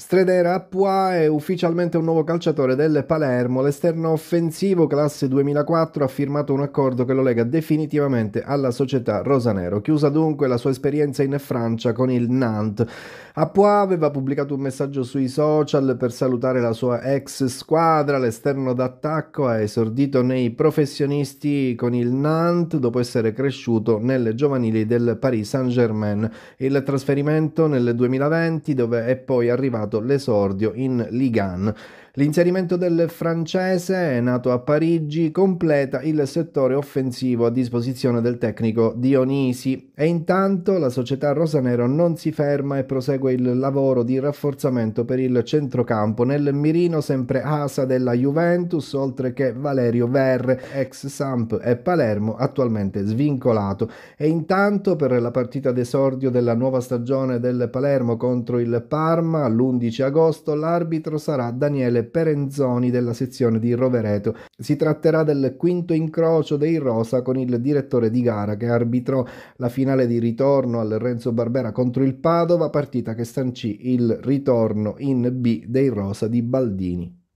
Stredera Appua è ufficialmente un nuovo calciatore del Palermo. L'esterno offensivo classe 2004 ha firmato un accordo che lo lega definitivamente alla società rosanero. Chiusa dunque la sua esperienza in Francia con il Nantes. Appua aveva pubblicato un messaggio sui social per salutare la sua ex squadra. L'esterno d'attacco ha esordito nei professionisti con il Nantes dopo essere cresciuto nelle giovanili del Paris Saint-Germain. Il trasferimento nel 2020 dove è poi arrivato segnato l'esordio in Ligan L'inserimento del francese, nato a Parigi, completa il settore offensivo a disposizione del tecnico Dionisi e intanto la società rosanero non si ferma e prosegue il lavoro di rafforzamento per il centrocampo nel mirino sempre Asa della Juventus, oltre che Valerio Verre, ex Samp e Palermo, attualmente svincolato. E intanto per la partita d'esordio della nuova stagione del Palermo contro il Parma l'11 agosto l'arbitro sarà Daniele Perenzoni della sezione di Rovereto. Si tratterà del quinto incrocio dei Rosa con il direttore di gara che arbitrò la finale di ritorno al Renzo Barbera contro il Padova, partita che sancì il ritorno in B dei Rosa di Baldini.